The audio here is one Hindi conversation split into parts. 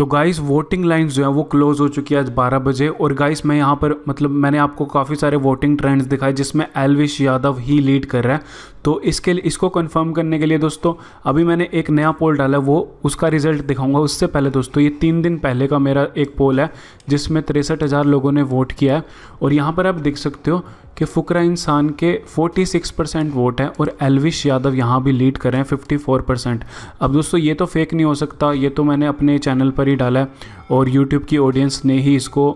तो गाइस वोटिंग लाइंस जो है वो क्लोज़ हो चुकी है आज बारह बजे और गाइस मैं यहाँ पर मतलब मैंने आपको काफ़ी सारे वोटिंग ट्रेंड्स दिखाए जिसमें एलविश यादव ही लीड कर रहा है तो इसके लिए इसको कंफर्म करने के लिए दोस्तों अभी मैंने एक नया पोल डाला है वो उसका रिजल्ट दिखाऊंगा उससे पहले दोस्तों ये तीन दिन पहले का मेरा एक पोल है जिसमें तिरसठ हज़ार लोगों ने वोट किया है और यहाँ पर आप देख सकते हो कि फ़ुकरा इंसान के 46 परसेंट वोट हैं और एलविश यादव यहाँ भी लीड कर रहे हैं 54 परसेंट अब दोस्तों ये तो फेक नहीं हो सकता ये तो मैंने अपने चैनल पर ही डाला है और यूट्यूब की ऑडियंस ने ही इसको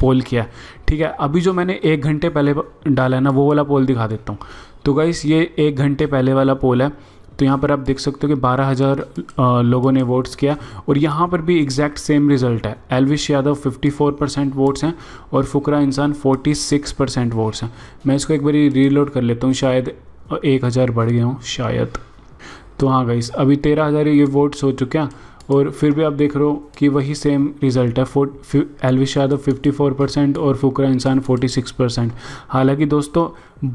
पोल किया ठीक है अभी जो मैंने एक घंटे पहले डाला है ना वो वाला पोल दिखा देता हूँ तो गाइस ये एक घंटे पहले वाला पोल है तो यहाँ पर आप देख सकते हो कि 12,000 लोगों ने वोट्स किया और यहाँ पर भी एग्जैक्ट सेम रिजल्ट है एलविश यादव 54 परसेंट वोट्स हैं और फुकरा इंसान 46 परसेंट वोट्स हैं मैं इसको एक बार रीलोड कर लेता हूँ शायद 1000 बढ़ गए हूँ शायद तो हाँ गई अभी 13000 ये वोट्स हो चुके हैं और फिर भी आप देख रहे हो कि वही सेम रिजल्ट है Elvish Yadav fifty four percent और फुकरा इंसान फोर्टी सिक्स परसेंट हालाँकि दोस्तों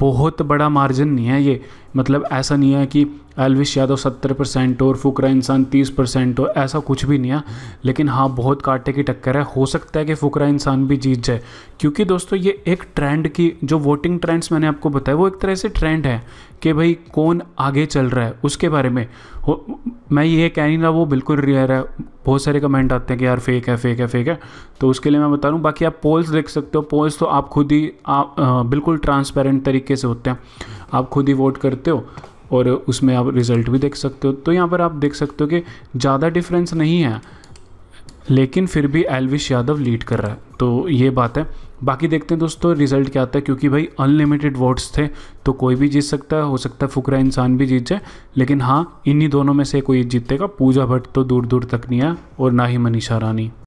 बहुत बड़ा मार्जिन नहीं है ये मतलब ऐसा नहीं है कि एलविश यादव सत्तर परसेंट और फुकरा इंसान तीस परसेंट हो ऐसा कुछ भी नहीं है लेकिन हाँ बहुत कांटे की टक्कर है हो सकता है कि फुकरा इंसान भी जीत जाए क्योंकि दोस्तों ये एक ट्रेंड की जो वोटिंग ट्रेंड्स मैंने आपको बताया वो एक तरह से ट्रेंड है कि भाई कौन आगे चल रहा है उसके बारे में हो मैं ये कह नहीं रहा वो बिल्कुल रियर है बहुत सारे कमेंट आते हैं कि यार फेक है फेक है फेक है तो उसके लिए मैं बता रहा हूँ बाकी आप पोल्स देख सकते हो पोल्स तो आप खुद ही आप बिल्कुल ट्रांसपेरेंट तरीके से होते हैं आप खुद ही वोट करते हो और उसमें आप रिज़ल्ट भी देख सकते हो तो यहाँ पर आप देख सकते हो कि ज़्यादा डिफरेंस नहीं है लेकिन फिर भी एलविश यादव लीड कर रहा है तो ये बात है बाकी देखते हैं दोस्तों रिजल्ट क्या आता है क्योंकि भाई अनलिमिटेड वोट्स थे तो कोई भी जीत सकता है हो सकता है फुकरा इंसान भी जीत जाए लेकिन हाँ इन्हीं दोनों में से कोई जीतेगा पूजा भट्ट तो दूर दूर तक नहीं है और ना ही मनीषा रानी